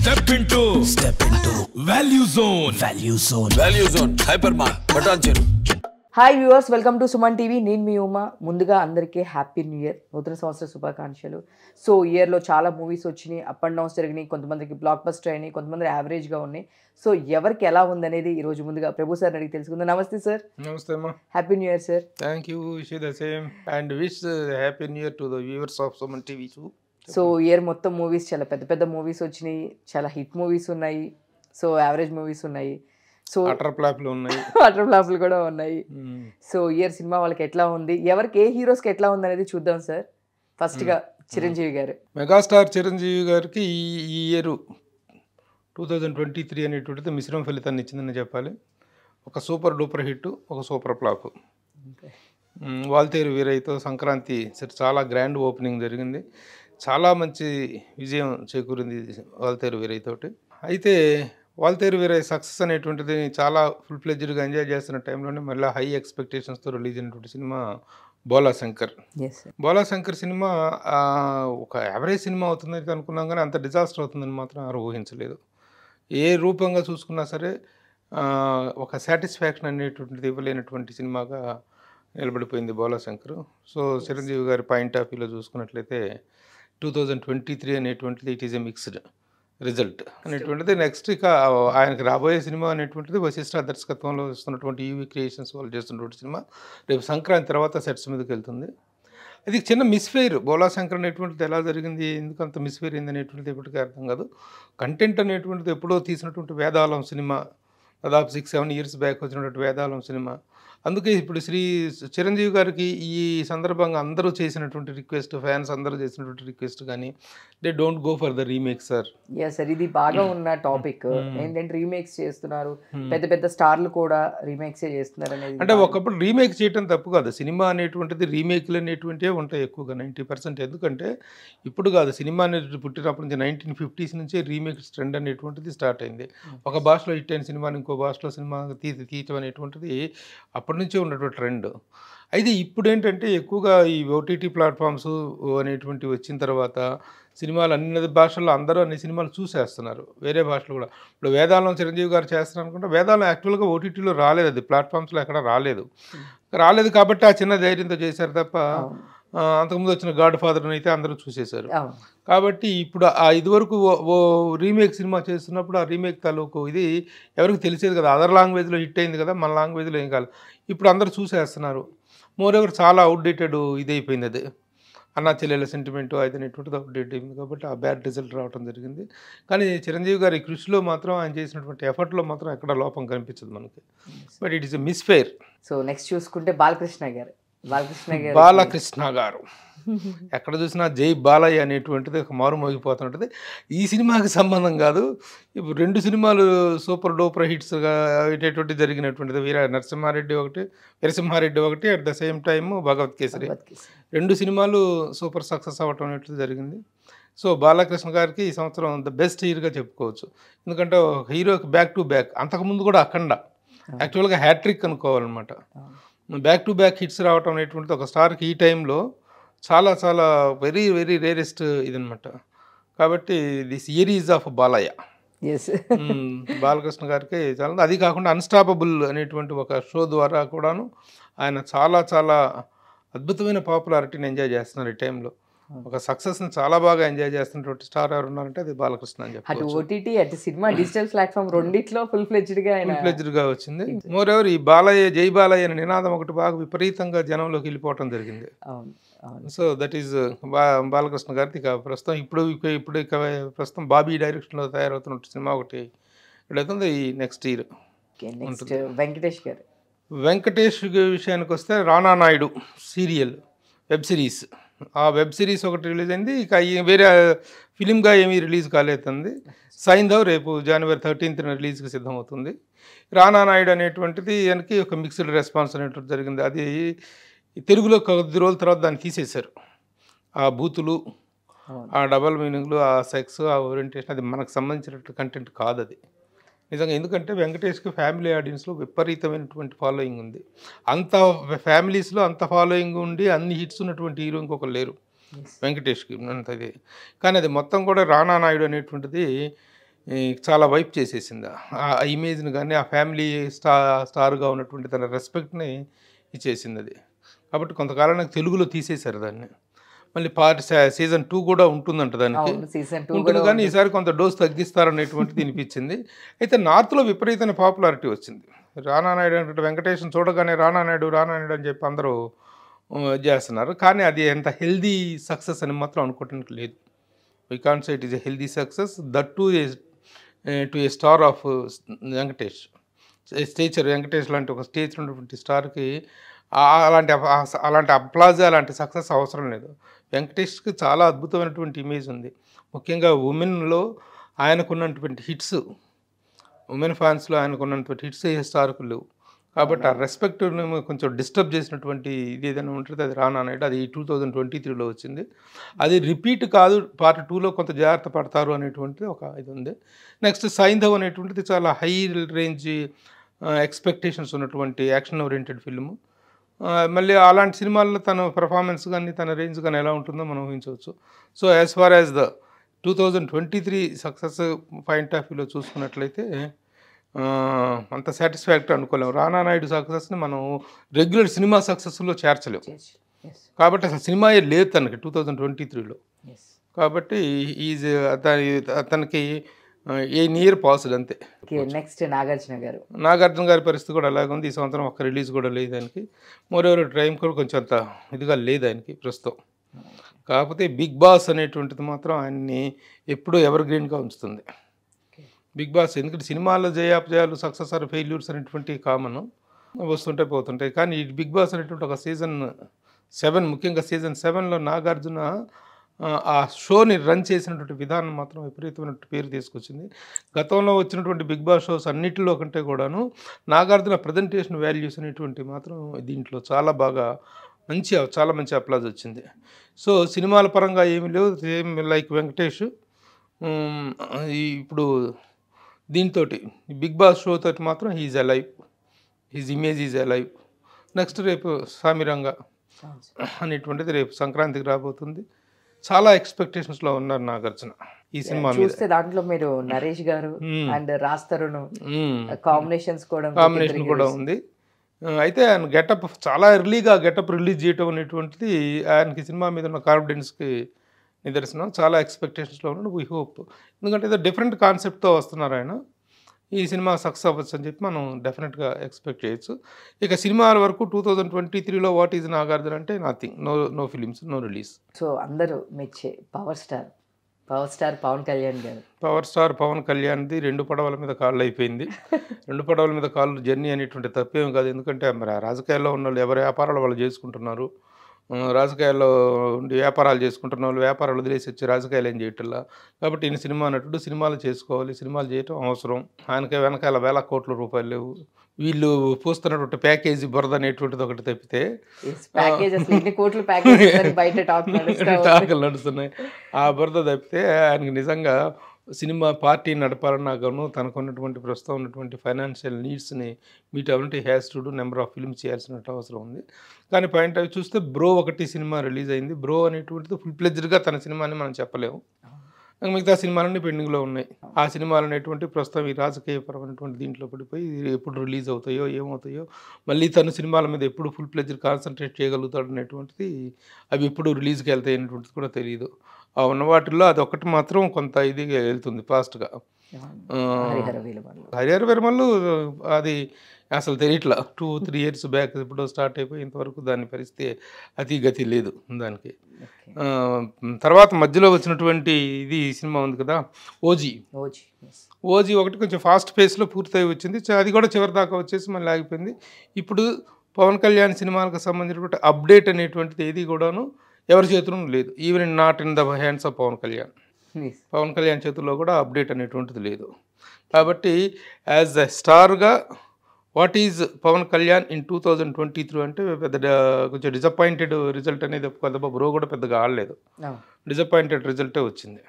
Step into step into value zone value zone value zone hyper mart button చెరు hi viewers welcome to Suman TV నేను మీ ఉమా ముందుగా అందరికీ happy new year నూతన సంవత్సర శుభాకాంక్షలు సో ఇయర్లో చాలా మూవీస్ వచ్చినాయి అప్ అండ్ డౌన్స్ జరిగినాయి కొంతమందికి బ్లాక్ బస్టర్ అయినాయి కొంతమంది యావరేజ్గా ఉన్నాయి సో ఎవరికి ఎలా ఉందనేది ఈ రోజు ముందుగా ప్రభు సార్ అడిగి తెలుసుకుందాం నమస్తే సార్ నమస్తే happy new year sir thank you wish the same and wish happy new year to the viewers of Suman TV so year మొత్తం మూవీస్ చాలా పెద్ద పెద్ద మూవీస్ వచ్చినాయి చాలా హిట్ మూవీస్ ఉన్నాయి సో యావరేజ్ మూవీస్ ఉన్నాయి సో అటర్ ఫ్లాప్లు ఉన్నాయి అటర్ ఫ్లాప్లు కూడా ఉన్నాయి సో ఇయర్ సినిమా వాళ్ళకి ఎట్లా ఉంది ఎవరికి ఏ హీరోస్కి ఎట్లా ఉంది అనేది చూద్దాం సార్ ఫస్ట్గా చిరంజీవి గారు మెగాస్టార్ చిరంజీవి గారికి ఈ year two thousand twenty three అనేటువంటిది మిశ్రమ ఫలితాన్ని ఇచ్చిందని చెప్పాలి ఒక సూపర్ డూపర్ హిట్ ఒక సూపర్ ఫ్లాప్ వాల్తేరు వీరయ్యతో సంక్రాంతి చాలా గ్రాండ్ ఓపెనింగ్ జరిగింది చాలా మంచి విజయం చేకూరింది వాల్తేరు వీరయ్య తోటి అయితే వాల్తేరు వీరయ్య సక్సెస్ అనేటువంటిది చాలా ఫుల్ ఫ్లెజ్డ్గా ఎంజాయ్ చేస్తున్న టైంలోనే మళ్ళీ హై ఎక్స్పెక్టేషన్స్తో రిలీజ్ అయినటువంటి సినిమా బోలా శంకర్ బోలా శంకర్ సినిమా ఒక యావరేజ్ సినిమా అవుతుంది అనుకున్నాం కానీ అంత డిజాస్టర్ అవుతుందని మాత్రం ఆరు ఊహించలేదు ఏ రూపంగా చూసుకున్నా సరే ఒక సాటిస్ఫాక్షన్ అనేటువంటిది ఇవ్వలేనటువంటి సినిమాగా నిలబడిపోయింది బోలా శంకర్ సో చిరంజీవి గారి పాయింట్ ఆఫ్ వ్యూలో చూసుకున్నట్లయితే టూ థౌజండ్ ట్వంటీ త్రీ అనేటువంటిది it is a mixed result అనేటువంటిది నెక్స్ట్ ఇక ఆయనకు రాబోయే సినిమా అనేటువంటిది వశిష్ట దర్శకత్వంలో వస్తున్నటువంటి ఈవీ e క్రియేషన్స్ వాళ్ళు చేస్తున్నటువంటి సినిమా రేపు సంక్రాంతి తర్వాత సెట్స్ మీదకి వెళ్తుంది అది చిన్న మిస్ఫైర్ బోలా శంకర్ అనేటువంటిది ఎలా జరిగింది ఎందుకు అంత మిస్ఫైర్ అయింది అనేటువంటిది ఎప్పటికీ అర్థం కాదు కంటెంట్ అనేటువంటిది ఎప్పుడో తీసినటువంటి వేదాలం సినిమా దాదాపు సిక్స్ సెవెన్ ఇయర్స్ బ్యాక్ వచ్చినటువంటి వేదాలం సినిమా అందుకే ఇప్పుడు శ్రీ చిరంజీవి గారికి ఈ సందర్భంగా అందరూ చేసినటువంటి రిక్వెస్ట్ ఫ్యాన్స్ అందరూ చేసినటువంటి రిక్వెస్ట్ కానీ they don't go for the remake sir yes sir ఇది బాగా hmm. ఉన్న టాపిక్ hmm. ఏంటంటే రీమేక్స్ చేస్తున్నారు hmm. పెద్ద పెద్ద స్టార్లు కూడా రీమేక్స్ చేస్తున్నారు అనేది అంటే ఒకప్పుడు రీమేక్ చేయడం తప్పు కాదు సినిమా అనేటువంటిది రీమేక్లు అనేటువంటివే ఉంటాయి ఎక్కువగా నైంటీ పర్సెంట్ ఎందుకంటే ఇప్పుడు కాదు సినిమా అనేది పుట్టినప్పటి నుంచి నైన్టీన్ ఫిఫ్టీస్ నుంచి రీమేక్ ట్రెండ్ అనేటువంటిది స్టార్ట్ అయింది ఒక భాషలో హిట్ అయిన సినిమాని ఇంకో భాషలో సినిమా తీ తీయటం అనేటువంటిది అప్పటి నుంచే ఉన్నటువంటి ట్రెండ్ అయితే ఇప్పుడు ఏంటంటే ఎక్కువగా ఈ ఓటీటీ ప్లాట్ఫామ్స్ అనేటువంటివి వచ్చిన తర్వాత సినిమాలు అన్ని భాషల్లో అందరూ అన్ని సినిమాలు చూసేస్తున్నారు వేరే భాషలు కూడా ఇప్పుడు వేదాలను చిరంజీవి గారు చేస్తున్నారు అనుకుంటే వేదాలను యాక్చువల్గా ఓటీటీలో రాలేదు అది ప్లాట్ఫామ్స్లో ఎక్కడ రాలేదు రాలేదు కాబట్టి ఆ చిన్న ధైర్యంతో చేశారు తప్ప అంతకుముందు వచ్చిన గాడ్ ఫాదర్ని అయితే అందరూ చూసేశారు కాబట్టి ఇప్పుడు ఆ ఇదివరకు ఓ రీమేక్ సినిమా చేస్తున్నప్పుడు ఆ రీమేక్ తాలూకు ఇది ఎవరికి తెలిసేది కదా అదర్ లాంగ్వేజ్లో హిట్ అయింది కదా మన లాంగ్వేజ్లో ఏం కాదు ఇప్పుడు అందరూ చూసేస్తున్నారు ఎవరు చాలా అవుట్డేటెడ్ ఇది అయిపోయింది అది అన్నా చెల్లెల సెంటిమెంట్ అదనేటువంటిది ఒకటి అయిపోయింది కాబట్టి ఆ బ్యాడ్ రిజల్ట్ రావడం జరిగింది కానీ చిరంజీవి గారి కృషిలో మాత్రం ఆయన చేసినటువంటి ఎఫర్ట్లో మాత్రం ఎక్కడ లోపం కనిపించదు మనకి but it is a misfire so next చూసుకుంటే బాలకృష్ణ గారు బాలకృష్ణ గారు బాలకృష్ణ గారు ఎక్కడ చూసినా జై బాలయ్య అనేటువంటిది ఒక మారుమోగిపోతుంటుంది ఈ సినిమాకి సంబంధం కాదు ఇప్పుడు రెండు సినిమాలు సూపర్ డూపర్ హిట్స్గా అయ్యేటువంటి జరిగినటువంటిది వీర నరసింహారెడ్డి ఒకటి వీరసింహారెడ్డి ఒకటి at the same time Bhagavanth Kesari రెండు సినిమాలు సూపర్ సక్సెస్ అవ్వటం అనేట్టు జరిగింది సో బాలకృష్ణ గారికి ఈ సంవత్సరం ద బెస్ట్ హీరోగా చెప్పుకోవచ్చు ఎందుకంటే హీరోకి బ్యాక్ టు బ్యాక్ అంతకుముందు కూడా అఖండ యాక్చువల్గా హ్యాట్రిక్ అనుకోవాలన్నమాట బ్యాక్ టు బ్యాక్ హిట్స్ రావటం అనేటువంటిది ఒక స్టార్కి ఈ టైంలో చాలా చాలా వెరీ వెరీ రేరెస్ట్ ఇది అనమాట కాబట్టి this series of Balayya yes Balakrishna గారికి చాలా అది కాకుండా అన్స్టాపబుల్ అనేటువంటి ఒక షో ద్వారా కూడాను ఆయన చాలా చాలా అద్భుతమైన పాపులారిటీని ఎంజాయ్ చేస్తున్నారు ఈ టైంలో ఒక సక్సెస్ని చాలా బాగా ఎంజాయ్ చేస్తున్నటువంటి స్టార్ ఎవరు ఉన్నారంటే అది బాలకృష్ణ అని చెప్పి ఓటీటీ అటు సినిమా డిజిటల్ ప్లాట్ఫామ్ రెండిట్లో ఫుల్ గా ఫుల్ గా వచ్చింది మోర్ ఎవరు ఈ బాలయ్య జై బాలయ్య నినాదం ఒకటి బాగా విపరీతంగా జనంలోకి వెళ్ళిపోవటం జరిగింది అవును సో దట్ ఈజ్ బా బాలకృష్ణ గారి ఇక ప్రస్తుతం ఇప్పుడు ఇప్పుడు ఇక ప్రస్తుతం బాబీ డైరెక్షన్లో తయారవుతున్న సినిమా ఒకటి ఇక్కడైతుంది ఈ నెక్స్ట్ ఇయర్ వెంకటేష్ గారు వెంకటేష్ విషయానికి వస్తే Rana Naidu serial web series ఆ వెబ్ సిరీస్ ఒకటి రిలీజ్ అయింది ఇక వేరే ఫిలింగా ఏమీ రిలీజ్ కాలేతుంది సైంధవ్ రేపు జనవరి థర్టీన్త్న రిలీజ్కి సిద్ధమవుతుంది రానా నాయుడు అనేటువంటిది దానికి ఒక మిక్స్డ్ రెస్పాన్స్ అనేటువంటి జరిగింది అది తెలుగులో కొద్ది రోజుల తర్వాత దాన్ని తీసేశారు ఆ బూతులు ఆ డబల్ మీనింగ్లు ఆ సెక్స్ ఆ ఓరియంటేషన్ అది మనకు సంబంధించినట్టు కంటెంట్ కాదు అది నిజంగా ఎందుకంటే వెంకటేష్కి ఫ్యామిలీ ఆడియన్స్లో విపరీతమైనటువంటి ఫాలోయింగ్ ఉంది అంత ఫ్యామిలీస్లో అంత ఫాలోయింగ్ ఉండి అన్ని హిట్స్ ఉన్నటువంటి హీరో ఇంకొకరు లేరు వెంకటేష్కి ఉన్నది కానీ అది మొత్తం కూడా రానా నాయుడు అనేటువంటిది చాలా వైప్ చేసేసింది ఆ ఇమేజ్ని కానీ ఆ ఫ్యామిలీ స్టార్ స్టార్గా ఉన్నటువంటి తన రెస్పెక్ట్ని ఇచ్చేసింది అది కాబట్టి కొంతకాలం నాకు తెలుగులో తీసేశారు దాన్ని మళ్ళీ పార్ట్ సీజన్ టూ కూడా ఉంటుందంట దానికి ఉంటుంది కానీ ఈసారి కొంత డోస్ తగ్గిస్తారనేటువంటిది వినిపించింది అయితే నార్త్లో విపరీతమైన పాపులారిటీ వచ్చింది రానానాయుడు అంటే వెంకటేశం చూడగానే రానానాయుడు రానానాయుడు అని చెప్పి అందరూ చేస్తున్నారు కానీ అది ఎంత హెల్దీ సక్సెస్ అని మాత్రం అనుకోవటానికి లేదు we can say it is a healthy success that too a to a star of Venkatesh stature Venkatesh లాంటి ఒక స్టేచర్ ఉన్నటువంటి స్టార్కి అలాంటి అలాంటి అప్లాజ్ అలాంటి సక్సెస్ అవసరం లేదు వెంకటేష్కి చాలా అద్భుతమైనటువంటి ఇమేజ్ ఉంది ముఖ్యంగా ఉమెన్లో ఆయనకున్నటువంటి హిట్స్ ఉమెన్ ఫ్యాన్స్లో ఆయనకున్నటువంటి హిట్స్ ఏ స్టార్కు లేవు కాబట్టి ఆ రెస్పెక్ట్ కొంచెం డిస్టర్బ్ చేసినటువంటి ఇది ఏదైనా ఉంటుంది అది రానా అనేది అది టూ థౌజండ్ ట్వంటీ త్రీలో వచ్చింది అది రిపీట్ కాదు పార్ట్ టూలో కొంత జాగ్రత్త పడతారు అనేటువంటిది ఒక ఇది ఉంది నెక్స్ట్ సైంధవ్ అనేటువంటిది చాలా హై రేంజ్ ఎక్స్పెక్టేషన్స్ ఉన్నటువంటి యాక్షన్ ఓరియంటెడ్ ఫిల్ము మళ్ళీ అలాంటి సినిమాల్లో తన పెర్ఫార్మెన్స్ కానీ తన రేంజ్ కానీ ఎలా ఉంటుందో మనం ఊహించవచ్చు so as far as the two thousand twenty three success point of వ్యూలో చూసుకున్నట్లయితే అంత సాటిస్ఫాక్టరీ అనుకోలేము రానా నాయుడు సక్సెస్ని మనం రెగ్యులర్ సినిమా సక్సెస్లో చేర్చలేము కాబట్టి అసలు సినిమా లేదు తనకి టూ థౌజండ్ ట్వంటీ త్రీలో కాబట్టి ఈజ్ అతనికి ఏ నియర్ పాసిడ్ అంతే నెక్స్ట్ నాగార్జున గారు నాగార్జున గారి పరిస్థితి కూడా అలాగే ఉంది ఈ సంవత్సరం ఒక్క రిలీజ్ కూడా లేదు ఆయనకి మరెవరు టైం కూడా కొంచెం అంత ఇదిగా లేదు ఆయనకి ప్రస్తుతం కాకపోతే బిగ్ బాస్ అనేటువంటిది మాత్రం ఆయన్ని ఎప్పుడూ ఎవర్ గ్రీన్గా ఉంచుతుంది బిగ్ బాస్ ఎందుకంటే సినిమాల్లో జయాపజయాలు సక్సెస్ ఆర్ ఫెయిల్యూర్స్ అనేటువంటి కామన్ వస్తుంటే పోతుంటాయి కానీ బిగ్ బాస్ అనేటువంటి ఒక సీజన్ సెవెన్ ముఖ్యంగా సీజన్ సెవెన్లో నాగార్జున ఆ షోని రన్ చేసినటువంటి విధానం మాత్రం విపరీతమైన పేరు తీసుకొచ్చింది గతంలో వచ్చినటువంటి బిగ్ బాస్ షోస్ అన్నింటిలో కంటే కూడాను నాగార్జున ప్రజెంటేషన్ వాల్యూస్ అనేటువంటి మాత్రం దీంట్లో చాలా బాగా మంచి చాలా మంచి అప్లాజ్ వచ్చింది సో సినిమాల పరంగా ఏమి లేవు సేమ్ లైక్ వెంకటేష్ ఇప్పుడు దీంతో బిగ్ బాస్ షో తోటి మాత్రం he's live his image is live next రేపు సామిరంగ అనేటువంటిది రేపు సంక్రాంతికి రాబోతుంది చాలా ఎక్స్పెక్టేషన్స్ లో ఉన్నారు నాగార్జున ఈ సినిమా చూస్తే దాంట్లో మీరు Naresh garu hmm. And Raj Tarun combinations hmm. కూడా hmm. కాంబినేషన్ కూడా ఉంది అయితే ఆయన గెటప్ చాలా ఎర్లీగా గెటప్ రిలీజ్ చేయటం అనేటువంటిది ఆయనకి సినిమా మీద ఉన్న కాన్ఫిడెన్స్కి నిదర్శనం చాలా ఎక్స్పెక్టేషన్స్లో ఉన్నాడు వీ హోప్ ఎందుకంటే ఏదో డిఫరెంట్ కాన్సెప్ట్తో వస్తున్నారు ఆయన ఈ సినిమా సక్సెస్ అవ్వచ్చు అని చెప్పి మనం డెఫినెట్గా ఎక్స్పెక్ట్ చేయొచ్చు ఇక సినిమాల వరకు టూ థౌజండ్ ట్వంటీ త్రీలో వాట్ ఈజ్ నాగార్జున అంటే nothing no no films no release so అందరూ మెచ్చే power star power star Pavan Kalyan garu power star Pawan కళ్యాణ్ది రెండు పడవల మీద కాళ్ళు అయిపోయింది రెండు పడవల మీద కాళ్ళు జర్నీ అనేటువంటి తప్పేం కాదు ఎందుకంటే మరి రాజకీయాల్లో ఉన్న వాళ్ళు ఎవరి వ్యాపారాలు వాళ్ళు చేసుకుంటున్నారు రాజకీయాల్లో ఉండి వ్యాపారాలు చేసుకుంటున్న వాళ్ళు వ్యాపారాలు వదిలేసి వచ్చి రాజకీయాలు ఏం చేయటంలా కాబట్టి ఈయన సినిమా నటుడు సినిమాలు చేసుకోవాలి సినిమాలు చేయటం అవసరం ఆయనకి వెనకాల వేల కోట్ల రూపాయలు లేవు వీళ్ళు పూస్తున్నటువంటి ప్యాకేజీ బురద అనేటువంటిది ఒకటి తప్పితే నడుస్తున్నాయి ఆ బురద తప్పితే ఆయనకి నిజంగా సినిమా పార్టీ నడపాలన్నా గాను తనకు ఉన్నటువంటి ప్రస్తుతం ఉన్నటువంటి ఫైనాన్షియల్ నీడ్స్ని మీట్ అవ్వాలంటే has to do number of films చేయాల్సిన అవసరం ఉంది కానీ పాయింట్ అవి చూస్తే బ్రో ఒకటి సినిమా రిలీజ్ అయింది బ్రో అనేటువంటిది ఫుల్ ప్లెజ్డ్గా తన సినిమాని మనం చెప్పలేము మిగతా సినిమాలన్నీ పెండింగ్లో ఉన్నాయి ఆ సినిమాలు అనేటువంటి ప్రస్తుతం ఈ రాజకీయపరమైనటువంటి దీంట్లో పడిపోయి ఎప్పుడు రిలీజ్ అవుతాయో ఏమవుతాయో మళ్ళీ తను సినిమాల మీద ఎప్పుడు ఫుల్ ప్లెజర్ కాన్సన్ట్రేట్ చేయగలుగుతాడు అనేటువంటిది అవి ఎప్పుడు రిలీజ్కి వెళ్తాయి అనేటువంటిది కూడా తెలియదు ఉన్న వాటిల్లో అది ఒకటి మాత్రం కొంత ఇది వెళ్తుంది ఫాస్ట్గా హరిహర విరమల్లు అది అసలు తెలియట్లా టూ త్రీ ఇయర్స్ బ్యాక్ ఇప్పుడు స్టార్ట్ అయిపోయేంత వరకు దాని పరిస్థితి అతి గతి లేదు దానికి తర్వాత మధ్యలో వచ్చినటువంటి ఇది సినిమా ఉంది కదా ఓజీ ఓజీ ఒకటి కొంచెం ఫాస్ట్ పేస్లో పూర్తయి వచ్చింది అది కూడా చివరి దాకా వచ్చేసి మళ్ళీ ఆగిపోయింది ఇప్పుడు పవన్ కళ్యాణ్ సినిమాలకు సంబంధించినటువంటి అప్డేట్ అనేటువంటిది ఏది కూడాను ఎవరి చేతులు లేదు even not in the hands of Pavan Kalyan Pavan Kalyan చేతుల్లో కూడా అప్డేట్ అనేటువంటిది లేదు కాబట్టి యాజ్ అ స్టార్గా what is Pavan Kalyan in two thousand twenty three అంటే పెద్ద కొంచెం డిసప్పాయింటెడ్ రిజల్ట్ అనేది కదా బ్రో కూడా పెద్దగా ఆడలేదు డిసప్పాయింటెడ్ రిజల్టే వచ్చింది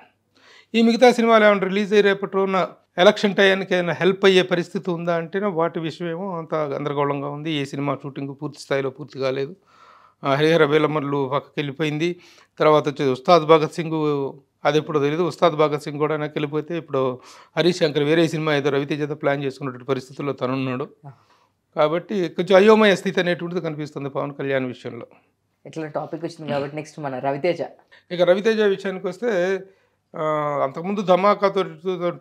ఈ మిగతా సినిమాలు ఏమైనా రిలీజ్ అయ్యి రేపటి ఉన్న ఎలక్షన్ టైంకి ఏమైనా హెల్ప్ అయ్యే పరిస్థితి ఉందా అంటే వాటి విషయం ఏమో అంత గందరగోళంగా ఉంది ఏ సినిమా షూటింగ్ పూర్తి స్థాయిలో పూర్తి కాలేదు హరిహర వేలమర్లు పక్కకి వెళ్ళిపోయింది తర్వాత వచ్చేది ఉస్తాద్ భగత్ సింగ్ అది ఎప్పుడో తెలియదు ఉస్తాద్ భగత్ సింగ్ కూడా నాకు వెళ్ళిపోతే ఇప్పుడు హరీష్ శంకర్ వేరే సినిమా ఏదో రవితేజతో ప్లాన్ చేసుకున్నటువంటి పరిస్థితుల్లో తనున్నాడు కాబట్టి కొంచెం అయోమయ స్థితి అనేటువంటిది కనిపిస్తుంది పవన్ కళ్యాణ్ విషయంలో ఇట్లా టాపిక్ వచ్చింది కాబట్టి నెక్స్ట్ మన రవితేజ ఇక రవితేజ విషయానికి వస్తే అంతకుముందు ధమాకాతో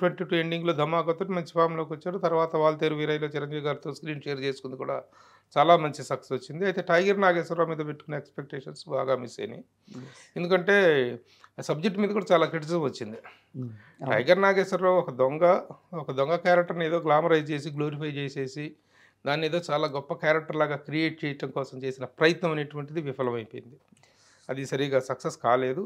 ట్వంటీ టూ ఎండింగ్లో ధమాకాతో మంచి ఫామ్లోకి వచ్చారు తర్వాత వాళ్ళతేరు వీరయ్యలో చిరంజీవి గారితో స్క్రీన్ షేర్ చేసుకుంది కూడా చాలా మంచి సక్సెస్ వచ్చింది అయితే టైగర్ నాగేశ్వరరావు మీద పెట్టుకున్న ఎక్స్పెక్టేషన్స్ బాగా మిస్ అయినాయి ఎందుకంటే సబ్జెక్ట్ మీద కూడా చాలా క్రిటిసిజం వచ్చింది hmm. టైగర్ నాగేశ్వరరావు ఒక దొంగ ఒక దొంగ క్యారెక్టర్ని ఏదో గ్లామరైజ్ చేసి గ్లోరిఫై చేసేసి దాన్ని ఏదో చాలా గొప్ప క్యారెక్టర్ లాగా క్రియేట్ చేయటం కోసం చేసిన ప్రయత్నం అనేటువంటిది విఫలమైపోయింది అది సరిగా సక్సెస్ కాలేదు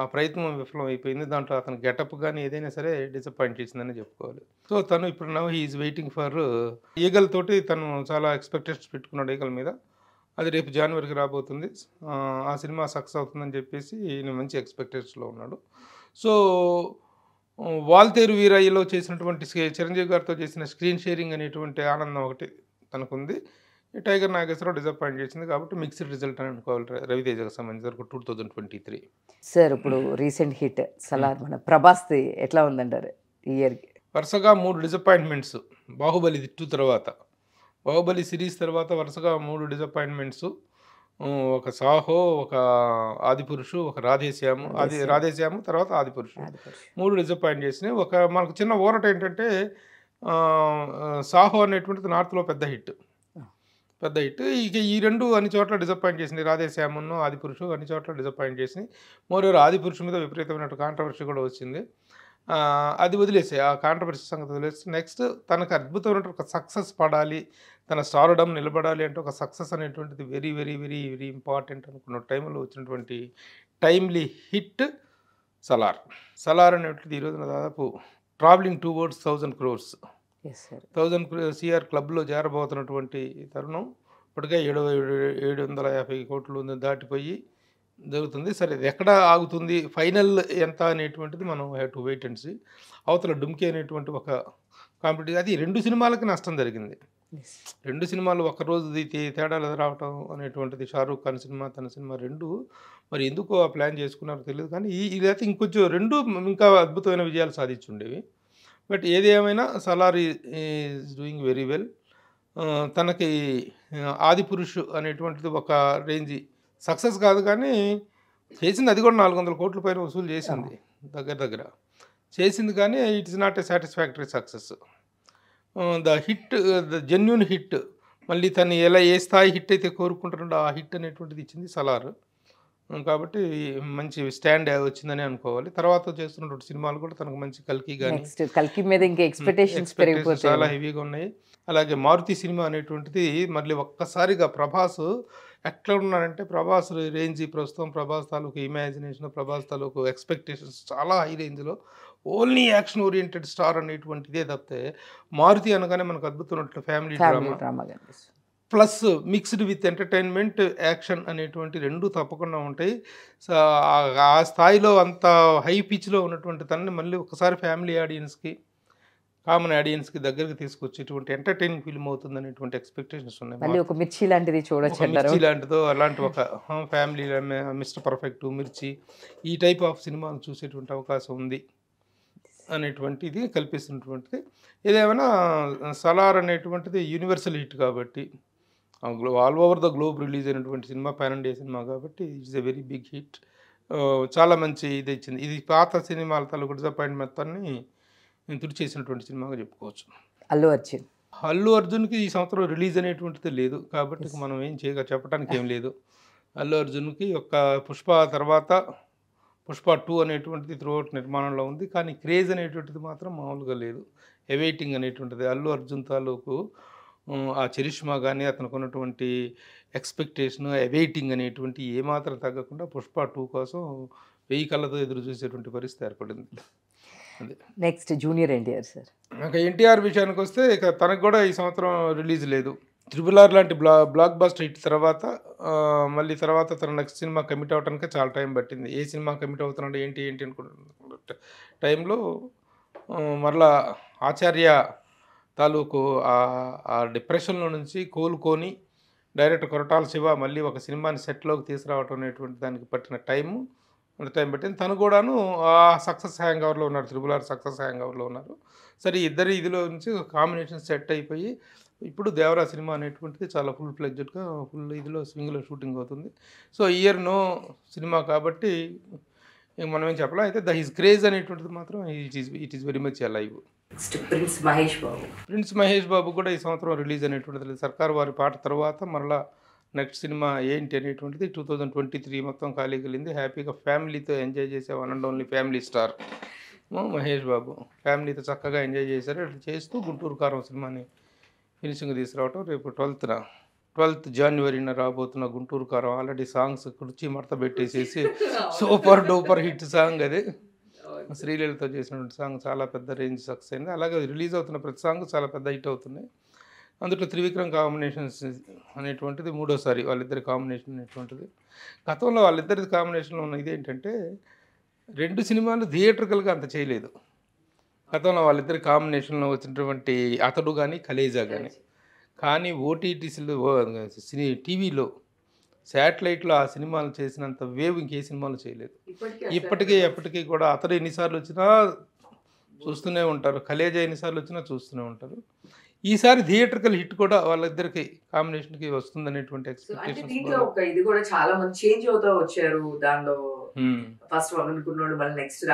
ఆ ప్రయత్నం విఫలం అయిపోయింది దాంట్లో అతను గెటప్ కానీ ఏదైనా సరే డిసప్పాయింట్ చేసిందని చెప్పుకోవాలి సో తను ఇప్పుడు now he's waiting for Eagle తోటి తను చాలా ఎక్స్పెక్టేషన్స్ పెట్టుకున్నాడు ఈగల్ మీద అది రేపు జనవరికి రాబోతుంది ఆ సినిమా సక్సెస్ అవుతుందని చెప్పేసి ఈయన మంచి ఎక్స్పెక్టేషన్స్లో ఉన్నాడు సో వాల్తేరు వీరయ్యలో చేసినటువంటి చిరంజీవి గారితో చేసిన స్క్రీన్ షేరింగ్ అనేటువంటి ఆనందం ఒకటి తనకుంది టైగర్ నాగేశ్వరరావు డిసప్పాయింట్ చేసింది కాబట్టి మిక్స్డ్ రిజల్ట్ అని అనుకోవాలి రవితేజకు సంబంధించి వరకు two thousand twenty three sir ఇప్పుడు రీసెంట్ హిట్ సలార్ మన ప్రభాస్ది ఎట్లా ఉందంటారు ఈ ఇయర్కి వరుసగా మూడు డిసప్పాయింట్మెంట్స్ బాహుబలి దిట్టు తర్వాత బాహుబలి సిరీస్ తర్వాత వరుసగా మూడు డిసప్పాయింట్మెంట్స్ ఒక సాహో ఒక ఆదిపురుషు ఒక రాధేశ్యాము ఆది రాధేశ్యాము తర్వాత ఆదిపురుషు మూడు డిసప్పాయింట్ చేసినాయి ఒక మనకు చిన్న ఓరట ఏంటంటే సాహో అనేటువంటిది నార్త్లో పెద్ద హిట్ పెద్ద హిట్ ఇక ఈ రెండు అన్ని చోట్ల డిసప్పాయింట్ చేసింది రాధే శ్యామన్ను పురుషు అన్ని చోట్ల డిసప్పాయింట్ చేసింది ఆది పురుషు మీద విపరీతమైనటువంటి కాంట్రవర్సీ కూడా వచ్చింది అది వదిలేసి ఆ కాంట్రవర్సీ సంగతి వదిలేసి నెక్స్ట్ తనకు అద్భుతమైనటువంటి ఒక సక్సెస్ పడాలి తన స్టారడం నిలబడాలి అంటే ఒక సక్సెస్ అనేటువంటిది very very very very important అనుకున్న టైంలో వచ్చినటువంటి టైమ్లీ హిట్ సలార్ సలార్ అనేటువంటిది ఈ రోజున దాదాపు travelling towards thousand crores thousand CR క్లబ్లో చేరబోతున్నటువంటి తరుణం ఇప్పటికే ఏడు ఏడు వందల యాభై కోట్లు దాటిపోయి జరుగుతుంది సరే ఎక్కడ ఆగుతుంది ఫైనల్ ఎంత అనేటువంటిది మనం have to wait and see అవతల డుమ్కి అనేటువంటి ఒక కాంపిటీషన్ అది రెండు సినిమాలకి నష్టం జరిగింది రెండు సినిమాలు ఒకరోజు తేడాలు రావటం అనేటువంటిది షారూఖ్ ఖాన్ సినిమా తన సినిమా రెండు మరి ఎందుకు ఆ ప్లాన్ చేసుకున్నారో తెలియదు కానీ ఈ లేకపోతే ఇంకొంచెం రెండు ఇంకా అద్భుతమైన విజయాలు సాధించుండేవి బట్ ఏది ఏమైనా Salaar is doing very well తనకి ఆది పురుషు అనేటువంటిది ఒక రేంజ్ సక్సెస్ కాదు కానీ చేసింది అది కూడా నాలుగు వందల కోట్ల పైన వసూలు చేసింది దగ్గర దగ్గర చేసింది కానీ it is not a satisfactory success the hit the genuine hit మళ్ళీ తను ఎలా ఏ స్థాయి హిట్ అయితే కోరుకుంటున్నాడో ఆ హిట్ అనేటువంటిది ఇచ్చింది సలార్ కాబట్టి మంచి స్టాండ్ వచ్చిందని అనుకోవాలి తర్వాత చేస్తున్నటువంటి సినిమాలు కూడా తనకు మంచి కల్కి కానీ కల్కి మీద ఇంకా ఎక్స్పెక్టేషన్స్ చాలా హెవీగా ఉన్నాయి అలాగే మారుతి సినిమా అనేటువంటిది మళ్ళీ ఒక్కసారిగా ప్రభాస్ ఎట్లా ఉన్నారంటే ప్రభాస్ రేంజ్ ప్రస్తుతం ప్రభాస్ తాలూకు ఇమాజినేషన్ ప్రభాస్ తాలూకు ఎక్స్పెక్టేషన్స్ చాలా హై రేంజ్లో ఓన్లీ యాక్షన్ ఓరియంటెడ్ స్టార్ అనేటువంటిదే తప్పితే మారుతి అనగానే మనకు అద్భుతం family drama plus mixed with entertainment action అనేటువంటి రెండు తప్పకుండా ఉంటాయి ఆ స్థాయిలో అంత హై పిచ్లో ఉన్నటువంటి తనని మళ్ళీ ఒకసారి ఫ్యామిలీ ఆడియన్స్కి కామన్ ఆడియన్స్కి దగ్గరికి తీసుకొచ్చేటువంటి ఎంటర్టైనింగ్ ఫిల్మ్ అవుతుంది అనేటువంటి ఎక్స్పెక్టేషన్స్ ఉన్నాయి ఒక మిర్చి లాంటిది చూడొచ్చు మిర్చి లాంటిదో అలాంటి ఒక ఫ్యామిలీ మిస్టర్ పర్ఫెక్ట్ మిర్చి ఈ టైప్ ఆఫ్ సినిమాను చూసేటువంటి అవకాశం ఉంది అనేటువంటిది కల్పిస్తున్నటువంటిది ఏదేమైనా సలార్ అనేటువంటిది యూనివర్సల్ హిట్ కాబట్టి all over the globe release అయినటువంటి సినిమా పాన్ ఇండియా సినిమా కాబట్టి it's a very big hit చాలా మంచి ఇది ఇచ్చింది ఇది పాత సినిమాల తాలూకు నేను మొత్తాన్ని తుడిచేసినటువంటి సినిమాగా చెప్పుకోవచ్చు అల్లు అర్జున్ అల్లు అర్జున్కి ఈ సంవత్సరం రిలీజ్ అనేటువంటిది లేదు కాబట్టి మనం ఏం చేయక చెప్పడానికి ఏం లేదు అల్లు అర్జున్కి ఒక పుష్ప తర్వాత పుష్ప టూ అనేటువంటిది త్రూఅవుట్ నిర్మాణంలో ఉంది కానీ క్రేజ్ అనేటువంటిది మాత్రం మామూలుగా లేదు ఎవైటింగ్ అనేటువంటిది అల్లు అర్జున్ తాలూకు ఆ చరిష్మా కానీ అతనికి ఉన్నటువంటి ఎక్స్పెక్టేషన్ అవైటింగ్ అనేటువంటి ఏమాత్రం తగ్గకుండా పుష్ప టూ కోసం వెయ్యి కళ్ళతో ఎదురు చూసేటువంటి పరిస్థితి ఏర్పడింది నెక్స్ట్ జూనియర్ ఎన్టీఆర్ సార్ ఇంకా ఎన్టీఆర్ విషయానికి వస్తే ఇక తనకు కూడా ఈ సంవత్సరం రిలీజ్ లేదు ట్రిపుల్ ఆర్ లాంటి బ్లా బ్లాక్ బస్టర్ హిట్ తర్వాత మళ్ళీ తర్వాత తన నెక్స్ట్ సినిమా కమిట్ అవడానికి చాలా టైం పట్టింది ఏ సినిమా కమిట్ అవుతున్నాడు ఏంటి ఏంటి అనుకుంటున్న టైంలో మరలా ఆచార్య తాలూకు ఆ డిప్రెషన్లో నుంచి కోలుకొని డైరెక్టర్ కొరటాల శివ మళ్ళీ ఒక సినిమాని సెట్లోకి తీసుకురావటం అనేటువంటి దానికి పట్టిన టైము టైం పెట్టింది తను కూడాను ఆ సక్సెస్ హ్యాంగ్ ఓవర్లో ఉన్నారు త్రిబుల్ ఆర్ సక్సెస్ హ్యాంగ్ ఓవర్లో ఉన్నారు సరే ఇద్దరు ఇదిలో నుంచి కాంబినేషన్ సెట్ అయిపోయి ఇప్పుడు దేవరా సినిమా అనేటువంటిది చాలా ఫుల్ ఫ్లెడ్జెడ్గా ఫుల్ ఇదిలో స్వింగ్లో షూటింగ్ అవుతుంది సో ఇయర్ నో సినిమా కాబట్టి ఇంక మనం ఏం చెప్పలే అయితే ద హిస్ క్రేజ్ అనేటువంటిది మాత్రం it is it is very much alive prince Mahesh Babu prince Mahesh Babu కూడా ఈ సంవత్సరం రిలీజ్ అనేటువంటిది లేదు సర్కార్ వారి పాట తర్వాత మరలా నెక్స్ట్ సినిమా ఏంటి అనేటువంటిది టూ థౌజండ్ ట్వంటీ త్రీ మొత్తం ఖాళీ వెళ్ళింది హ్యాపీగా ఫ్యామిలీతో ఎంజాయ్ చేసే one and only family star Mahesh Babu ఫ్యామిలీతో చక్కగా ఎంజాయ్ చేశారు అట్లా చేస్తూ గుంటూరు కారం సినిమాని ఫినిషింగ్ తీసుకురావటం రేపు ట్వెల్త్న ట్వెల్త్ జనవరిన రాబోతున్న గుంటూరు కారం ఆల్రెడీ సాంగ్స్ కుర్చి మడత పెట్టేసేసి సూపర్ డూపర్ హిట్ సాంగ్ అది శ్రీలీలత చేసినటువంటి సాంగ్ చాలా పెద్ద రేంజ్ సక్సెస్ అయింది అలాగే రిలీజ్ అవుతున్న ప్రతి సాంగ్ చాలా పెద్ద హిట్ అవుతున్నాయి అందులో త్రివిక్రమ్ కాంబినేషన్స్ అనేటువంటిది మూడోసారి వాళ్ళిద్దరి కాంబినేషన్ అనేటువంటిది గతంలో వాళ్ళిద్దరి కాంబినేషన్లో ఉన్న ఇదేంటంటే రెండు సినిమాలు థియేటర్కల్గా అంత చేయలేదు గతంలో వాళ్ళిద్దరి కాంబినేషన్లో వచ్చినటువంటి అతడు కానీ కలేజా కానీ కానీ ఓటీటీసీలో సినీ టీవీలో శాటిలైట్లో ఆ సినిమాలు చేసినంత వేవ్ ఇంకే సినిమాలు చేయలేదు ఇప్పటికే ఎప్పటికీ కూడా అతడు ఎన్నిసార్లు వచ్చినా చూస్తూనే ఉంటారు కలేజా ఎన్నిసార్లు వచ్చినా చూస్తూనే ఉంటారు ఈసారి థియేటర్కల్ హిట్ కూడా వాళ్ళిద్దరికి కాంబినేషన్కి వస్తుంది అనేటువంటి ఎక్స్పెక్టేషన్ చేంజెస్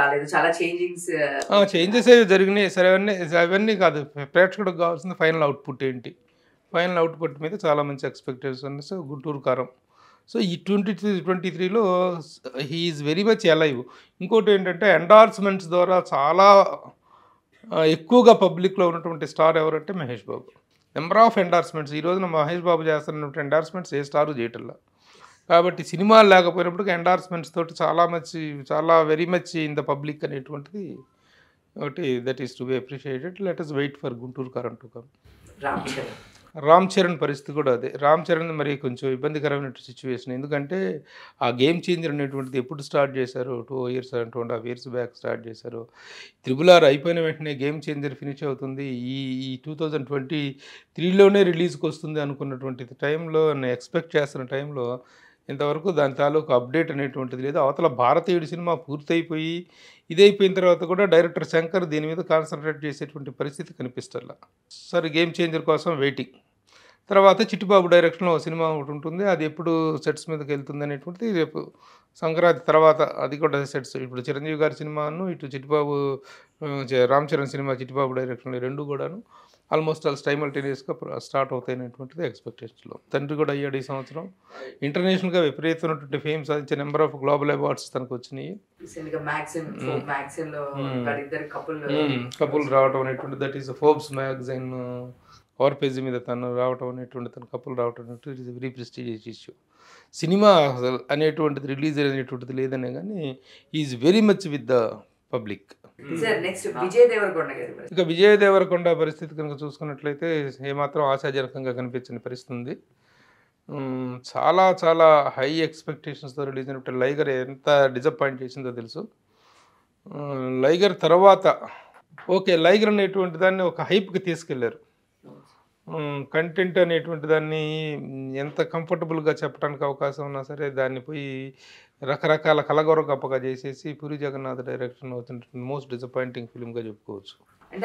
అవి చాలా చేంజ్ వచ్చారు జరిగినాయి సరే అవన్నీ అవన్నీ కాదు ప్రేక్షకుడికి కావాల్సింది ఫైనల్ అవుట్పుట్ ఏంటి ఫైనల్ అవుట్పుట్ మీద చాలా మంచి సో గుంటూరు కారం సో ఈ ట్వంటీ త్రీ ట్వంటీ త్రీలో హీఈస్ వెరీ మచ్ ఎలైవ్ ఇంకోటి ఏంటంటే ఎండార్స్మెంట్స్ ద్వారా చాలా ఎక్కువగా పబ్లిక్లో ఉన్నటువంటి స్టార్ ఎవరంటే Mahesh Babu number of endorsements ఈ రోజున మహేష్ బాబు చేస్తున్నటువంటి ఎండార్స్మెంట్స్ ఏ స్టారు చేయటంలా కాబట్టి సినిమాలు లేకపోయినప్పుడు ఎండార్స్మెంట్స్ తోటి చాలా మచ్చి చాలా very much in the public అనేటువంటిది ఒకటి that is to be appreciated let us wait for Guntur కరెంట్ కమ్ రామ్ చరణ్ పరిస్థితి కూడా అదే రామ్ చరణ్ మరి కొంచెం ఇబ్బందికరమైన సిచ్యువేషన్ ఎందుకంటే ఆ గేమ్ చేంజర్ అనేటువంటిది ఎప్పుడు స్టార్ట్ చేశారు two years two and half years back start చేశారు త్రిబుల్ ఆర్ అయిపోయిన వెంటనే గేమ్ చేంజర్ ఫినిష్ అవుతుంది ఈ ఈ టూ థౌజండ్ ట్వంటీ త్రీలోనే రిలీజ్కి వస్తుంది అనుకున్నటువంటి టైంలో నేను ఎక్స్పెక్ట్ చేస్తున్న టైంలో ఇంతవరకు దాని తాలూకు అప్డేట్ అనేటువంటిది లేదు అవతల భారతీయుడి సినిమా పూర్తయిపోయి ఇదైపోయిన తర్వాత కూడా డైరెక్టర్ శంకర్ దీని మీద కాన్సన్ట్రేట్ చేసేటువంటి పరిస్థితి కనిపిస్తారు సరే గేమ్ చేంజర్ కోసం వెయిటింగ్ తర్వాత చిట్టిబాబు డైరెక్షన్లో సినిమా ఒకటి ఉంటుంది అది ఎప్పుడు సెట్స్ మీదకి వెళ్తుంది అనేటువంటిది రేపు సంక్రాంతి తర్వాత అది కూడా సెట్స్ ఇప్పుడు చిరంజీవి గారి సినిమాను ఇటు చిట్టిబాబు రామ్ చరణ్ సినిమా చిట్టిబాబు డైరెక్షన్లో రెండు కూడాను ఆల్మోస్ట్ ఆల్ స్టైమల్టేనియస్గా స్టార్ట్ అవుతాయి అనేటువంటిది ఎక్స్పెక్టేషన్లో తండ్రి కూడా అయ్యాడు ఈ సంవత్సరం ఇంటర్నేషనల్గా విపరీతమైనటువంటి ఫేమ్ సాధించే నెంబర్ ఆఫ్ గ్లోబల్ అవార్డ్స్ తనకు వచ్చినాయి కపుల్ రావడం అనేటువంటి that is Forbes magazine over page మీద తను రావటం అనేటువంటి తన కప్పులు రావటం అనేటువంటి ఇట్ వెరీ ప్రెస్టీజియస్ ఇష్యూ సినిమా అసలు అనేటువంటిది రిలీజ్ అనేటువంటిది లేదనే కానీ is very much with the public ఇక విజయ దేవరకొండ పరిస్థితి కనుక చూసుకున్నట్లయితే ఏమాత్రం ఆశాజనకంగా కనిపించని పరిస్థితి ఉంది చాలా చాలా హై ఎక్స్పెక్టేషన్స్తో రిలీజ్ అయినప్పుడు లైగర్ ఎంత డిజపాయింట్ చేసిందో తెలుసు లైగర్ తర్వాత ఓకే లైగర్ అనేటువంటి దాన్ని ఒక హైప్కి తీసుకెళ్లారు కంటెంట్ అనేటువంటి దాన్ని ఎంత కంఫర్టబుల్గా చెప్పడానికి అవకాశం ఉన్నా సరే దాన్ని పోయి రకరకాల కలగొర గొప్పగా చేసేసి పురి జగన్నాథ్ డైరెక్షన్ అవుతుంటుంది మోస్ట్ డిసప్పాయింటింగ్ ఫిలింగా చెప్పుకోవచ్చు అది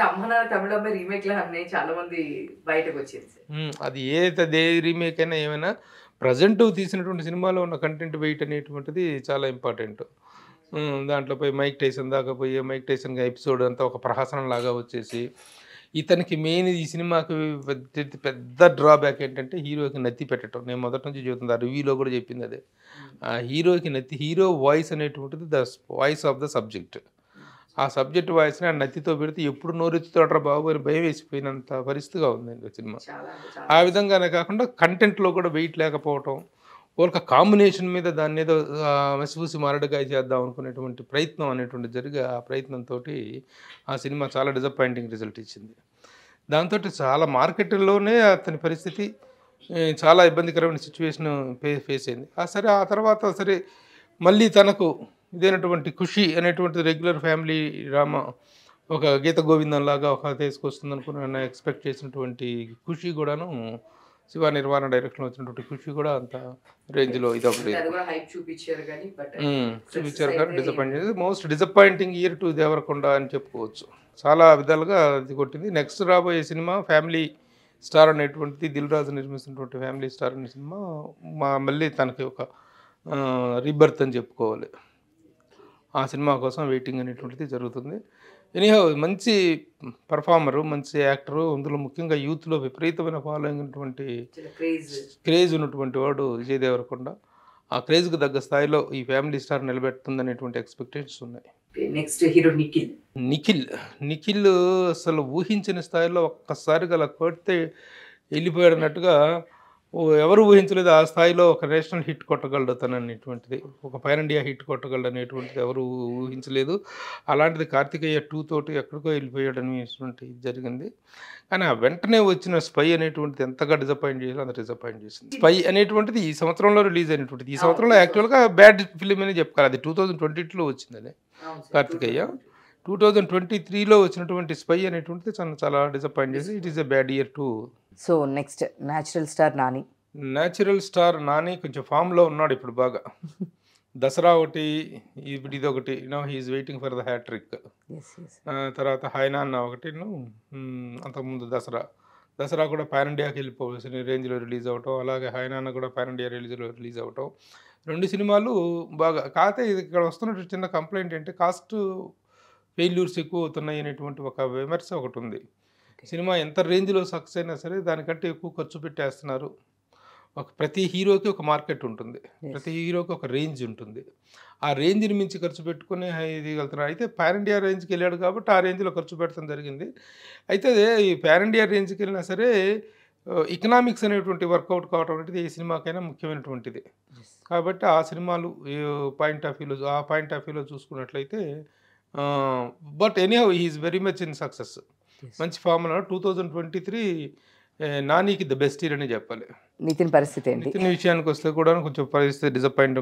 ఏ తమిళ రీమేక్ రీమేక్ అయినా ఏమైనా ప్రజెంట్ తీసినటువంటి సినిమాలో ఉన్న కంటెంట్ వెయిట్ అనేటువంటిది చాలా ఇంపార్టెంట్ దాంట్లో పోయి మైక్ టైసన్ దాకా పోయి మైక్ టైసన్ ఎపిసోడ్ అంతా ఒక ప్రహసనం లాగా వచ్చేసి ఇతనికి మెయిన్ ఈ సినిమాకి పెద్ద డ్రాబ్యాక్ ఏంటంటే హీరోకి నత్తి పెట్టడం నేను మొదటి నుంచి చూస్తుంది ఆ రివ్యూలో కూడా చెప్పింది అదే ఆ హీరోకి నత్తి హీరో వాయిస్ అనేటువంటిది the voice of the subject ఆ సబ్జెక్ట్ వాయిస్ని ఆ నత్తితో పెడితే ఎప్పుడు నోరెత్తుతాడరా బాబు అని భయం వేసిపోయినంత పరిస్థితిగా ఉందండి సినిమా ఆ విధంగానే కాకుండా కంటెంట్లో కూడా వెయిట్ లేకపోవటం ఒక కాంబినేషన్ మీద దాన్ని ఏదో మసిపూసి మారడుగా చేద్దాం అనుకునేటువంటి ప్రయత్నం అనేటువంటి జరిగి ఆ ప్రయత్నంతో ఆ సినిమా చాలా డిజపాయింటింగ్ రిజల్ట్ ఇచ్చింది దాంతో చాలా మార్కెట్లోనే అతని పరిస్థితి చాలా ఇబ్బందికరమైన సిచ్యువేషన్ ఫే ఫేస్ అయింది ఆ సరే ఆ తర్వాత సరే మళ్ళీ తనకు ఇదైనటువంటి ఖుషి అనేటువంటి రెగ్యులర్ ఫ్యామిలీ డ్రామా ఒక గీత గోవిందం లాగా ఒక తీసుకొస్తుంది అనుకుని ఎక్స్పెక్ట్ చేసినటువంటి ఖుషి కూడాను శివ నిర్మాణ డైరెక్షన్ వచ్చినటువంటి ఖుషి కూడా అంత రేంజ్ లో ఇది ఒకటి చూపించారు కానీ డిసప్పాయింట్ చేసి most disappointing year to Deverakonda అని చెప్పుకోవచ్చు చాలా విధాలుగా ఇది కొట్టింది నెక్స్ట్ రాబోయే సినిమా ఫ్యామిలీ స్టార్ అనేటువంటిది దిల్ రాజు నిర్మిస్తున్నటువంటి ఫ్యామిలీ స్టార్ అనే సినిమా మా మళ్ళీ తనకి ఒక రీబర్త్ అని చెప్పుకోవాలి ఆ సినిమా కోసం వెయిటింగ్ అనేటువంటిది జరుగుతుంది ఎనీహో మంచి పర్ఫార్మరు మంచి యాక్టరు అందులో ముఖ్యంగా యూత్లో విపరీతమైన ఫాలోయింగ్ ఉన్నటువంటి క్రేజ్ ఉన్నటువంటి వాడు విజయ్ దేవరకొండ ఆ క్రేజ్కి తగ్గ స్థాయిలో ఈ ఫ్యామిలీ స్టార్ నిలబెడుతుంది అనేటువంటి ఎక్స్పెక్టేషన్స్ ఉన్నాయి నెక్స్ట్ హీరో నిఖిల్ నిఖిల్ నిఖిల్ అసలు ఊహించిన స్థాయిలో ఒక్కసారిగా అలా కొడితే వెళ్ళిపోయాడన్నట్టుగా ఎవరు ఊహించలేదు ఆ స్థాయిలో ఒక నేషనల్ హిట్ కొట్టగలడు తననేటువంటిది ఒక పైన్ ఇండియా హిట్ కొట్టగలడు అనేటువంటిది ఎవరు ఊహించలేదు అలాంటిది కార్తికేయ టూ తోటి ఎక్కడికో వెళ్ళిపోయాడు అనేటువంటి జరిగింది కానీ ఆ వెంటనే వచ్చిన స్పై అనేటువంటిది ఎంతగా డిసప్పాయింట్ చేయాలో అంత డిసప్పాయింట్ చేసింది స్పై అనేటువంటిది ఈ సంవత్సరంలో రిలీజ్ అయినటువంటిది ఈ సంవత్సరంలో యాక్చువల్గా బ్యాడ్ ఫిలిం అని చెప్పాలి అది టూ థౌజండ్ ట్వంటీలో వచ్చింది అది కార్తికేయ టూ థౌజండ్ ట్వంటీ త్రీలో వచ్చినటువంటి స్పై అనేటువంటిది చాలా చాలా డిసప్పాయింట్ చేసి it is a bad year too so next natural star Nani natural star Nani కొంచెం ఫామ్లో ఉన్నాడు ఇప్పుడు బాగా దసరా ఒకటి ఇప్పుడు ఇది ఒకటి no he's waiting for the hattrick తర్వాత హైనాన్న ఒకటి అంతకుముందు దసరా దసరా కూడా పాన్ ఇండియాకి వెళ్ళిపోవలసిన రేంజ్లో రిలీజ్ అవటం అలాగే హైనాన్న కూడా పాన్ ఇండియా రేంజ్లో రిలీజ్ అవటం రెండు సినిమాలు బాగా కాకపోతే ఇది ఇక్కడ వస్తున్న చిన్న కంప్లైంట్ ఏంటి కాస్ట్ ఫెయిల్యూర్స్ ఎక్కువ అవుతున్నాయి అనేటువంటి ఒక విమర్శ ఒకటి ఉంది సినిమా ఎంత రేంజ్లో సక్సెస్ అయినా సరే దానికంటే ఎక్కువ ఖర్చు పెట్టేస్తున్నారు ఒక ప్రతి హీరోకి ఒక మార్కెట్ ఉంటుంది ప్రతి హీరోకి ఒక రేంజ్ ఉంటుంది ఆ రేంజ్ని మించి ఖర్చు పెట్టుకుని వెళ్తున్నారు అయితే ప్యాన్ ఇండియా రేంజ్కి వెళ్ళాడు కాబట్టి ఆ రేంజ్లో ఖర్చు పెట్టడం జరిగింది అయితే ఈ ప్యాన్ ఇండియా రేంజ్కి వెళ్ళినా సరే ఎకనామిక్స్ అనేటువంటి వర్కౌట్ కావడం అనేది ఏ సినిమాకైనా ముఖ్యమైనటువంటిది కాబట్టి ఆ సినిమాలు పాయింట్ ఆఫ్ వ్యూలో ఆ పాయింట్ ఆఫ్ వ్యూలో చూసుకున్నట్లయితే but anyhow is very much in success మంచి formula two thousand twenty three నానికి ద బెస్ట్ ఇయర్ అని చెప్పాలి నితిన్ పరిస్థితి ఏంటి నితిన్ విషయానికి వస్తే కూడా కొంచెం పరిస్థితి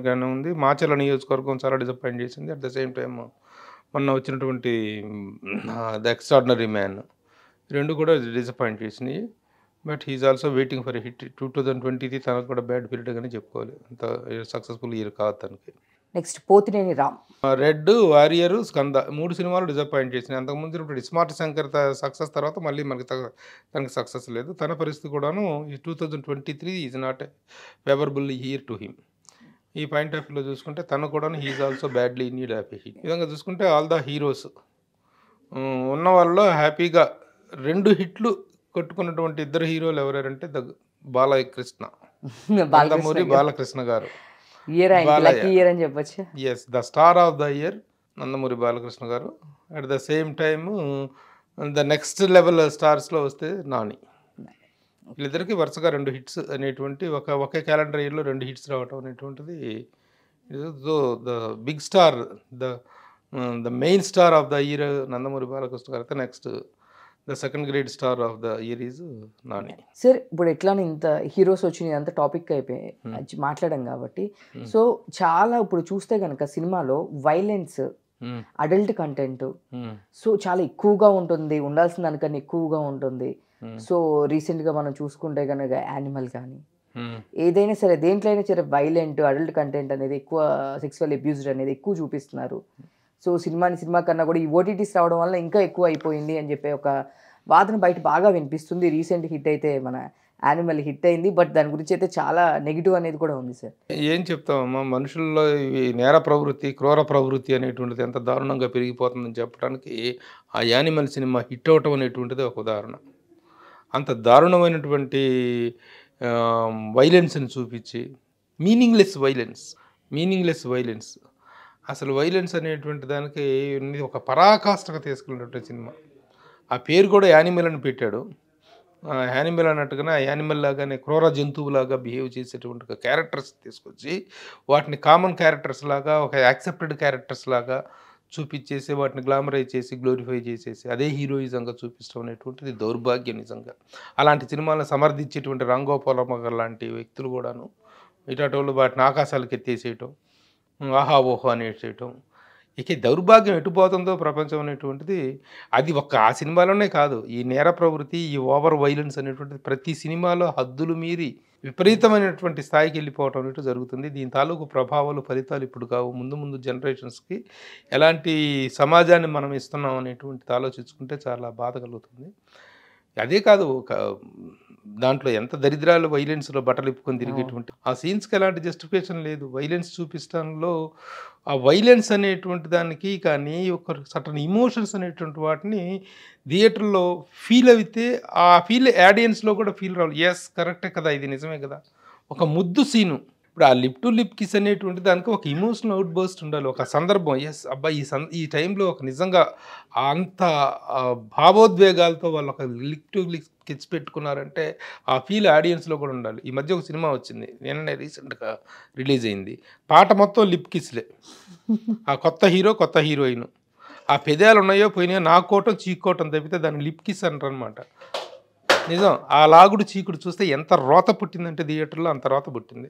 గానే ఉంది మాచల నియోజకవర్గం చాలా డిసప్పాయింట్ చేసింది అట్ ద సేమ్ టైమ్ మొన్న వచ్చినటువంటి ద ఎక్స్ట్రాడినరీ మ్యాన్ రెండు కూడా డిసప్పాయింట్ చేసినాయి but he's also waiting for hit two thousand twenty తనకు కూడా బ్యాడ్ పీరియడ్ కానీ చెప్పుకోవాలి అంత సక్సెస్ఫుల్ ఇయర్ కాదు తనకి next Pothineni Ram red warrior Skanda మూడు సినిమాలు డిసప్పాయింట్ చేసినాయి అంతకుముందు ఇప్పుడు స్మార్ట్ శంకర్ సక్సెస్ తర్వాత మళ్ళీ మనకి తనకి సక్సెస్ లేదు తన పరిస్థితి కూడాను ఈ two thousand twenty three is not favourable here to him ఈ పాయింట్ ఆఫ్ వ్యూలో చూసుకుంటే తను కూడాను he's also badly need happy hit విధంగా చూసుకుంటే ఆల్ ద హీరోస్ ఉన్న వాళ్ళలో హ్యాపీగా రెండు హిట్లు కొట్టుకున్నటువంటి ఇద్దరు హీరోలు ఎవరంటే ద బాలకృష్ణ బాలమూరి బాలకృష్ణ గారు ఇయర్ లక్కీ ఇయర్ అని చెప్పొచ్చు yes the star of the year Nandamuri Balakrishna garu at the same time the next level స్టార్స్లో వస్తే నాని వీళ్ళిద్దరికి వరుసగా రెండు హిట్స్ అనేటువంటి ఒక ఒకే క్యాలెండర్ ఇయర్లో రెండు హిట్స్ రావటం అనేటువంటిది the big star the the main star of the year Nandamuri Balakrishna garu అయితే next the second grade star of the year is Nani sir ఇప్పుడు ఎట్లా ఇంత హీరోస్ వచ్చినాయి అంత టాపిక్ అయిపోయి hmm. మాట్లాడడం కాబట్టి hmm. సో చాలా ఇప్పుడు చూస్తే కనుక సినిమాలో వైలెన్స్ అడల్ట్ కంటెంట్ సో చాలా ఎక్కువగా ఉంటుంది ఉండాల్సిన దానికన్నా ఎక్కువగా ఉంటుంది hmm. సో రీసెంట్ గా మనం చూసుకుంటే కనుక యానిమల్ కానీ ఏదైనా సరే దేంట్లో అయినా సరే వైలెంట్ అడల్ట్ కంటెంట్ అనేది ఎక్కువ సెక్సువల్ అబ్యూజ్డ్ అనేది ఎక్కువ చూపిస్తున్నారు సో సినిమాని సినిమా కన్నా కూడా ఈ ఓటీటీస్ రావడం వల్ల ఇంకా ఎక్కువ అయిపోయింది అని చెప్పే ఒక వాదన బయట బాగా వినిపిస్తుంది రీసెంట్ హిట్ అయితే మన యానిమల్ హిట్ అయింది బట్ దాని గురించి అయితే చాలా నెగిటివ్ అనేది కూడా ఉంది సార్ ఏం చెప్తామమ్మా మనుషుల్లో ఈ నేర ప్రవృత్తి క్రూర ప్రవృత్తి అనేటువంటిది ఎంత దారుణంగా పెరిగిపోతుందని చెప్పడానికి ఆ యానిమల్ సినిమా హిట్ అవటం అనేటువంటిది ఒక ఉదాహరణ అంత దారుణమైనటువంటి వైలెన్స్ని చూపించి మీనింగ్లెస్ వైలెన్స్ మీనింగ్లెస్ వైలెన్స్ అసలు వైలెన్స్ అనేటువంటి దానికి ఒక పరాకాష్ఠగా తీసుకున్నటువంటి సినిమా ఆ పేరు కూడా యానిమల్ అని పెట్టాడు యానిమల్ అన్నట్టుగానే ఆ యానిమల్ లాగానే క్రూర జంతువులాగా బిహేవ్ చేసేటువంటి క్యారెక్టర్స్ తీసుకొచ్చి వాటిని కామన్ క్యారెక్టర్స్ లాగా ఒక యాక్సెప్టెడ్ క్యారెక్టర్స్ లాగా చూపించేసి వాటిని గ్లామరైజ్ చేసి గ్లోరిఫై చేసేసి అదే హీరోయిజంగా చూపించడం అనేటువంటిది దౌర్భాగ్యం నిజంగా అలాంటి సినిమాలను సమర్థించేటువంటి రంగోపాలమ్మ లాంటి వ్యక్తులు కూడాను ఇటాటోళ్ళు వాటిని ఆకాశాలకు ఎత్తేసేయటం ఆహా ఓహో చేయటం ఇక దౌర్భాగ్యం ఎటుపోతుందో ప్రపంచం అనేటువంటిది అది ఒక్క ఆ సినిమాలోనే కాదు ఈ నేర ప్రవృత్తి ఈ ఓవర్ వైలెన్స్ అనేటువంటిది ప్రతి సినిమాలో హద్దులు మీరి విపరీతమైనటువంటి స్థాయికి వెళ్ళిపోవటం అనేటు జరుగుతుంది దీని తాలూకు ప్రభావాలు ఫలితాలు ఇప్పుడు కావు ముందు ముందు జనరేషన్స్కి ఎలాంటి సమాజాన్ని మనం ఇస్తున్నాం అనేటువంటిది ఆలోచించుకుంటే చాలా బాధ కలుగుతుంది అదే కాదు దాంట్లో ఎంత దరిద్రాలు వైలెన్స్లో బట్టలు ఇప్పుకొని తిరిగేటువంటి ఆ సీన్స్కి ఎలాంటి జస్టిఫికేషన్ లేదు వైలెన్స్ చూపించడంలో ఆ వైలెన్స్ అనేటువంటి దానికి కానీ ఒక సటన్ ఇమోషన్స్ అనేటువంటి వాటిని థియేటర్లో ఫీల్ అయితే ఆ ఫీల్ ఆడియన్స్లో కూడా ఫీల్ రావాలి ఎస్ కరెక్టే కదా ఇది నిజమే కదా ఒక ముద్దు సీను ఇప్పుడు ఆ లిప్ టు లిప్ కిస్ అనేటువంటి దానికి ఒక ఇమోషనల్ అవుట్ బర్స్ట్ ఉండాలి ఒక సందర్భం ఎస్ అబ్బా ఈ సం ఈ టైంలో ఒక నిజంగా అంత భావోద్వేగాలతో వాళ్ళు ఒక లిప్ టు లిప్ కిస్ పెట్టుకున్నారంటే ఆ ఫీల్ ఆడియన్స్లో కూడా ఉండాలి ఈ మధ్య ఒక సినిమా వచ్చింది నిన్ననే రీసెంట్గా రిలీజ్ అయింది పాట మొత్తం లిప్ కిస్లే ఆ కొత్త హీరో కొత్త హీరోయిన్ ఆ పెదాలు ఉన్నాయో పోయినాయో నా కోటం చీకోటం తప్పితే దాన్ని లిప్ కిస్ అంటారు అనమాట నిజం ఆ లాగుడు చీకుడు చూస్తే ఎంత రోత పుట్టిందంటే థియేటర్లో అంత రోత పుట్టింది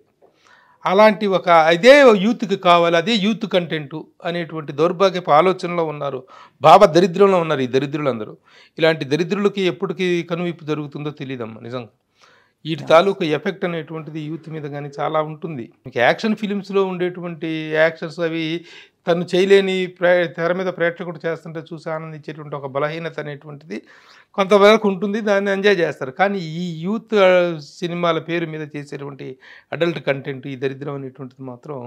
అలాంటి ఒక అదే యూత్కి కావాలి అదే యూత్ కంటెంట్ అనేటువంటి దౌర్భాగ్యపు ఆలోచనలో ఉన్నారు బాబా దరిద్రంలో ఉన్నారు ఈ దరిద్రులందరూ ఇలాంటి దరిద్రులకి ఎప్పటికీ కనువిప్పు జరుగుతుందో తెలియదమ్మా నిజంగా వీటి తాలూకు ఎఫెక్ట్ అనేటువంటిది యూత్ మీద కానీ చాలా ఉంటుంది యాక్షన్ ఫిలిమ్స్లో ఉండేటువంటి యాక్షన్స్ అవి తను చేయలేని తెర మీద ప్రేక్షకుడు చేస్తుంటే చూసి ఆనందించేటువంటి ఒక బలహీనత అనేటువంటిది కొంతవరకు ఉంటుంది దాన్ని ఎంజాయ్ చేస్తారు కానీ ఈ యూత్ సినిమాల పేరు మీద చేసేటువంటి అడల్ట్ కంటెంట్ ఈ దరిద్రం అనేటువంటిది మాత్రం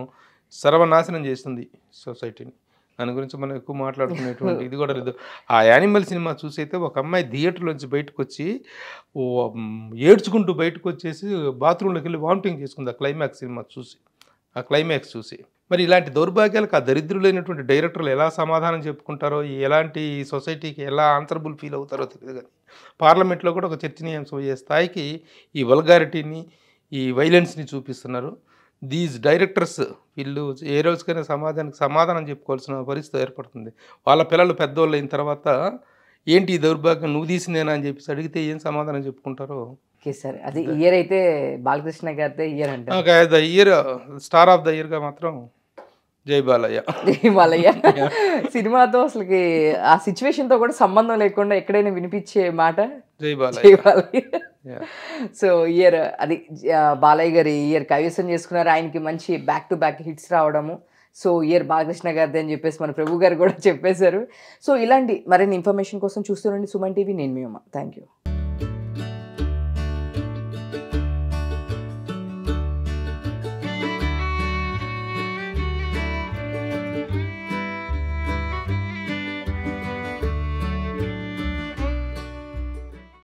సర్వనాశనం చేస్తుంది సొసైటీని దాని గురించి మనం ఎక్కువ మాట్లాడుకునేటువంటి ఇది కూడా లేదు ఆ యానిమల్ సినిమా చూసి అయితే ఒక అమ్మాయి థియేటర్లోంచి బయటకు వచ్చి ఏడ్చుకుంటూ బయటకు వచ్చేసి బాత్రూంలోకి వెళ్ళి వామిటింగ్ చేసుకుంది ఆ క్లైమాక్స్ సినిమా చూసి ఆ క్లైమాక్స్ చూసి మరి ఇలాంటి దౌర్భాగ్యాలకు ఆ దరిద్రులైనటువంటి డైరెక్టర్లు ఎలా సమాధానం చెప్పుకుంటారో ఎలాంటి సొసైటీకి ఎలా ఆన్సరబుల్ ఫీల్ అవుతారో తెలియదు కానీ పార్లమెంట్లో కూడా ఒక చర్చనీయాంశం అయ్యే స్థాయికి ఈ వల్గారిటీని ఈ వైలెన్స్ని చూపిస్తున్నారు దీస్ డైరెక్టర్స్ వీళ్ళు ఏ రోజుకైనా సమాజానికి సమాధానం చెప్పుకోవాల్సిన పరిస్థితి ఏర్పడుతుంది వాళ్ళ పిల్లలు పెద్దవాళ్ళు అయిన తర్వాత ఏంటి దౌర్భాగ్యం నువ్వు తీసిందేనా అని చెప్పేసి అడిగితే ఏం సమాధానం చెప్పుకుంటారో సార్ అది ఇయర్ అయితే బాలకృష్ణ గారితే ఇయర్ అంటే the year star of the ఇయర్గా మాత్రం జై బాలయ్య జై బాలయ్య సినిమాతో అసలుకి ఆ సిచ్యువేషన్తో కూడా సంబంధం లేకుండా ఎక్కడైనా వినిపించే మాట జై బాలయ్య జై బాలయ్య సో ఇయర్ అది బాలయ్య గారి ఇయర్ కైవసం చేసుకున్నారు ఆయనకి మంచి బ్యాక్ టు బ్యాక్ హిట్స్ రావడము సో ఇయర్ బాలకృష్ణ గారిది అని చెప్పేసి మన ప్రభు గారు కూడా చెప్పేశారు సో ఇలాంటి మరిన్ని ఇన్ఫర్మేషన్ కోసం చూస్తూ రండి సుమన్ టీవీ నేను మీ అమ్మ థ్యాంక్ యూ